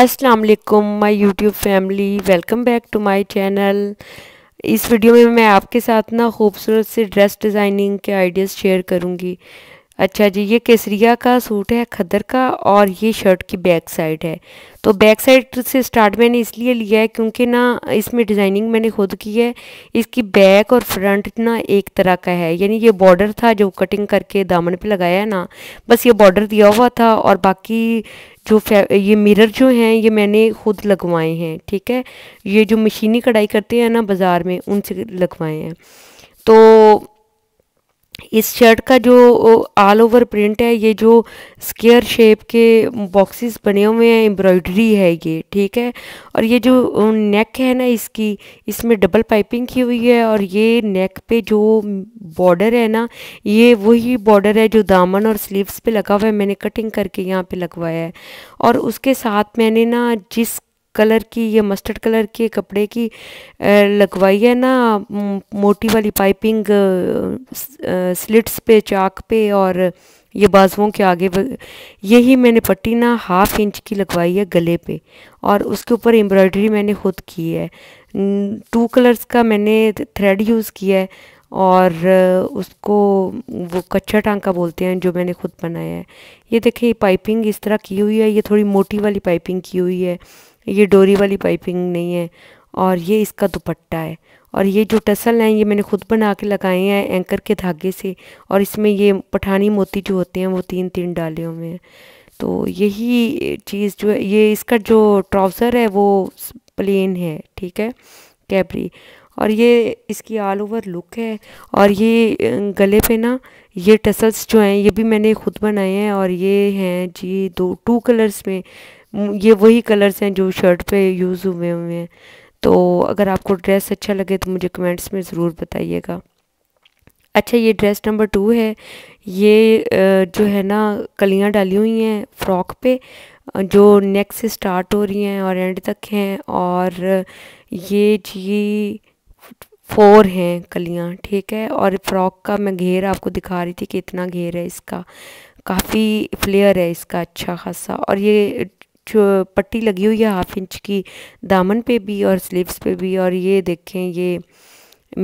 अस्सलाम वालेकुम my YouTube family welcome back to my channel इस वीडियो में मैं आपके साथ ना खूबसूरत से ड्रेस डिज़ाइनिंग के आइडियाज़ शेयर करूँगी अच्छा जी ये केसरिया का सूट है खदर का और ये शर्ट की बैक साइड है तो बैक साइड से स्टार्ट मैंने इसलिए लिया है क्योंकि ना इसमें डिज़ाइनिंग मैंने खुद की है इसकी बैक और फ्रंट ना एक तरह का है यानी ये बॉर्डर था जो कटिंग करके दामन पे लगाया है ना बस ये बॉर्डर दिया हुआ था और बाकी जो ये मिरर जो हैं ये मैंने ख़ुद लगवाए हैं ठीक है ये जो मशीनी कढ़ाई करते हैं ना बाज़ार में उनसे लगवाए हैं तो इस शर्ट का जो ऑल ओवर प्रिंट है ये जो स्केयर शेप के बॉक्सेस बने हुए हैं एम्ब्रॉयडरी है ये ठीक है और ये जो नेक है ना इसकी इसमें डबल पाइपिंग की हुई है और ये नेक पे जो बॉर्डर है ना ये वही बॉर्डर है जो दामन और स्लीव्स पे लगा हुआ है मैंने कटिंग करके यहाँ पे लगवाया है और उसके साथ मैंने ना जिस कलर की या मस्टर्ड कलर के कपड़े की लगवाई है ना मोटी वाली पाइपिंग स्लिट्स पे चाक पे और ये बाजुओं के आगे यही मैंने पट्टी ना हाफ इंच की लगवाई है गले पे और उसके ऊपर एम्ब्रॉयडरी मैंने खुद की है टू कलर्स का मैंने थ्रेड यूज़ किया है और उसको वो कच्चा टांका बोलते हैं जो मैंने खुद बनाया है ये देखिए पाइपिंग इस तरह की हुई है ये थोड़ी मोटी वाली पाइपिंग की हुई है ये डोरी वाली पाइपिंग नहीं है और ये इसका दुपट्टा है और ये जो टसल हैं ये मैंने खुद बना के लगाए हैं एंकर के धागे से और इसमें ये पठानी मोती जो होते हैं वो तीन तीन डाले हुए हैं तो यही चीज़ जो है ये इसका जो ट्राउज़र है वो प्लेन है ठीक है कैबरी और ये इसकी ऑल ओवर लुक है और ये गले पे ना ये टसल्स जो हैं ये भी मैंने खुद बनाए हैं और ये हैं जी दो टू कलर्स में ये वही कलर्स हैं जो शर्ट पे यूज़ हुए हुए हैं तो अगर आपको ड्रेस अच्छा लगे तो मुझे कमेंट्स में ज़रूर बताइएगा अच्छा ये ड्रेस नंबर टू है ये जो है ना कलियाँ डाली हुई हैं फ्रॉक पे जो नेक से स्टार्ट हो रही हैं और एंड तक हैं और ये जी फोर हैं कलियाँ ठीक है और फ्रॉक का मैं घेर आपको दिखा रही थी कि इतना घेर है इसका काफ़ी फ्लेयर है इसका अच्छा खासा और ये जो पट्टी लगी हुई है हाफ इंच की दामन पे भी और स्लीव्स पे भी और ये देखें ये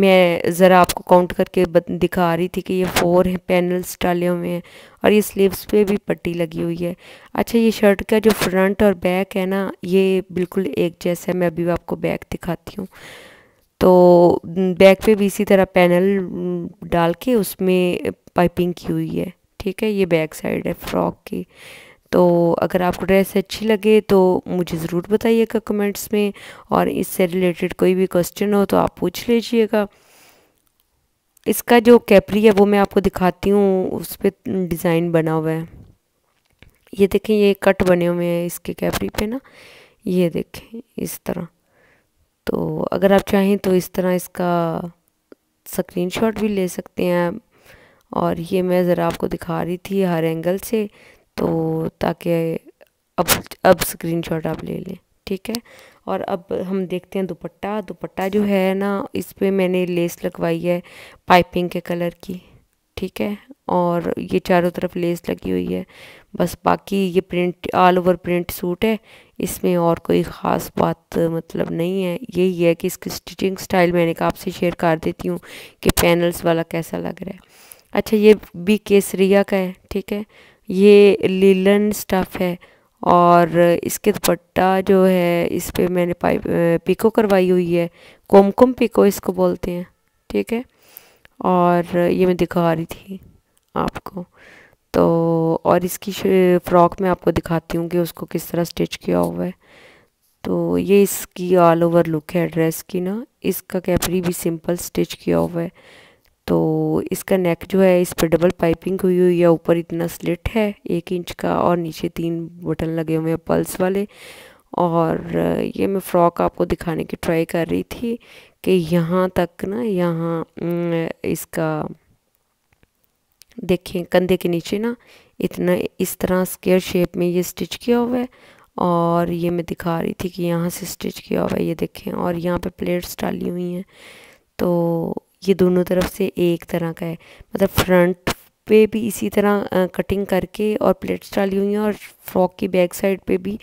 मैं ज़रा आपको काउंट करके दिखा रही थी कि ये फोर हैं पैनल्स डाले हुए हैं और ये स्लीव्स पे भी पट्टी लगी हुई है अच्छा ये शर्ट का जो फ्रंट और बैक है ना ये बिल्कुल एक जैसा है मैं अभी आपको बैक दिखाती हूँ तो बैक पे भी इसी तरह पैनल डाल के उसमें पाइपिंग की हुई है ठीक है ये बैक साइड है फ्रॉक की तो अगर आपको ड्रेस अच्छी लगे तो मुझे ज़रूर बताइएगा कमेंट्स में और इससे रिलेटेड कोई भी क्वेश्चन हो तो आप पूछ लीजिएगा इसका जो कैपरी है वो मैं आपको दिखाती हूँ उस पर डिज़ाइन बना हुआ है ये देखें ये कट बने हुए हैं इसके कैपरी पे ना ये देखें इस तरह तो अगर आप चाहें तो इस तरह इसका स्क्रीनशॉट भी ले सकते हैं और ये मैं ज़रा आपको दिखा रही थी हर एंगल से तो ताकि अब अब स्क्रीनशॉट आप ले लें ठीक है और अब हम देखते हैं दुपट्टा दुपट्टा जो है ना इस पर मैंने लेस लगवाई है पाइपिंग के कलर की ठीक है और ये चारों तरफ लेस लगी हुई है बस बाकी ये print all over print suit है इसमें और कोई ख़ास बात मतलब नहीं है यही है कि इसकी स्टिचिंग स्टाइल मैंने कहा आपसे शेयर कर देती हूँ कि पैनल्स वाला कैसा लग रहा है अच्छा ये भी केसरिया का है ठीक है ये लीलन स्टफ़ है और इसके दुपट्टा जो है इस पर मैंने पाइप पिको करवाई हुई है कोमकोम पिको इसको बोलते हैं ठीक है और ये मैं दिखा रही थी आपको तो और इसकी फ़्रॉक मैं आपको दिखाती हूँ कि उसको किस तरह स्टिच किया हुआ है तो ये इसकी ऑल ओवर लुक है ड्रेस की ना इसका कैपरी भी सिंपल स्टिच किया हुआ है तो इसका नेक जो है इस पर डबल पाइपिंग हुई हुई है ऊपर इतना स्लिट है एक इंच का और नीचे तीन बटन लगे हुए हैं पल्स वाले और ये मैं फ्रॉक आपको दिखाने की ट्राई कर रही थी कि यहाँ तक ना यहाँ इसका देखें कंधे के नीचे ना इतना इस तरह स्केयर शेप में ये स्टिच किया हुआ है और ये मैं दिखा रही थी कि यहाँ से स्टिच किया हुआ है ये देखें और यहाँ पे प्लेट्स डाली हुई हैं तो ये दोनों तरफ से एक तरह का है मतलब फ्रंट पे भी इसी तरह कटिंग करके और प्लेट्स डाली हुई हैं और फ्रॉक की बैक साइड पे भी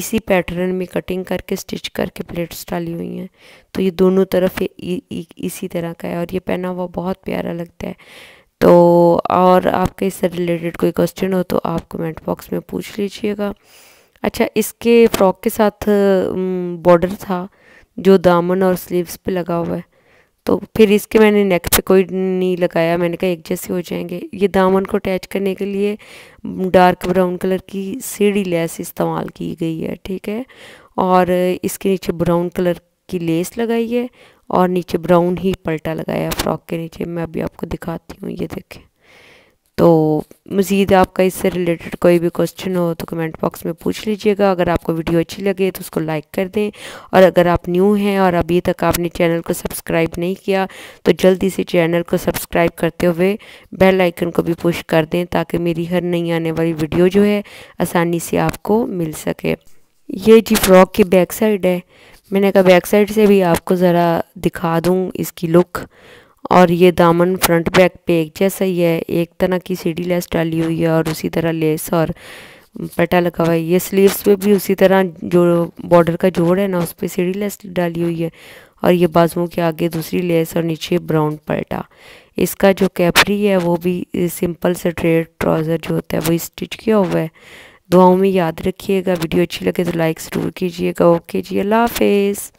इसी पैटर्न में कटिंग करके स्टिच करके प्लेट्स डाली हुई हैं तो ये दोनों तरफ इ, इ, इसी तरह का है और ये पहना हुआ बहुत प्यारा लगता है तो और आपके इससे रिलेटेड कोई क्वेश्चन हो तो आप कमेंट बॉक्स में पूछ लीजिएगा अच्छा इसके फ्रॉक के साथ बॉर्डर था जो दामन और स्लीव्स पे लगा हुआ है तो फिर इसके मैंने नेक पे कोई नहीं लगाया मैंने कहा एक जैसे हो जाएंगे ये दामन को अटैच करने के लिए डार्क ब्राउन कलर की सीढ़ी लेस इस्तेमाल की गई है ठीक है और इसके नीचे ब्राउन कलर की लेस लगाई है और नीचे ब्राउन ही पलटा लगाया फ़्रॉक के नीचे मैं अभी आपको दिखाती हूँ ये देखें तो मज़ीद आपका इससे रिलेटेड कोई भी क्वेश्चन हो तो कमेंट बॉक्स में पूछ लीजिएगा अगर आपको वीडियो अच्छी लगे तो उसको लाइक कर दें और अगर आप न्यू हैं और अभी तक आपने चैनल को सब्सक्राइब नहीं किया तो जल्दी से चैनल को सब्सक्राइब करते हुए बेल आइकन को भी पुश कर दें ताकि मेरी हर नई आने वाली वीडियो जो है आसानी से आपको मिल सके ये जी फ्रॉक की बैक साइड है मैंने कहा बैक साइड से भी आपको ज़रा दिखा दूँ इसकी लुक और ये दामन फ्रंट बैक पे एक जैसा ही है एक तरह की सीढ़ी लेस डाली हुई है और उसी तरह लेस और पटा लगा हुआ है ये स्लीव्स पे भी उसी तरह जो बॉर्डर का जोड़ है ना उस पर सीढ़ी लेस डाली हुई है और ये बाजुओं के आगे दूसरी लेस और नीचे ब्राउन पलटा इसका जो कैपरी है वो भी सिंपल से ट्रेड ट्राउज़र जो होता है वो स्टिच किया हुआ है दुआओं में याद रखिएगा वीडियो अच्छी लगे तो लाइक ज़रूर कीजिएगा ओके जी अल्लाह हाफिज़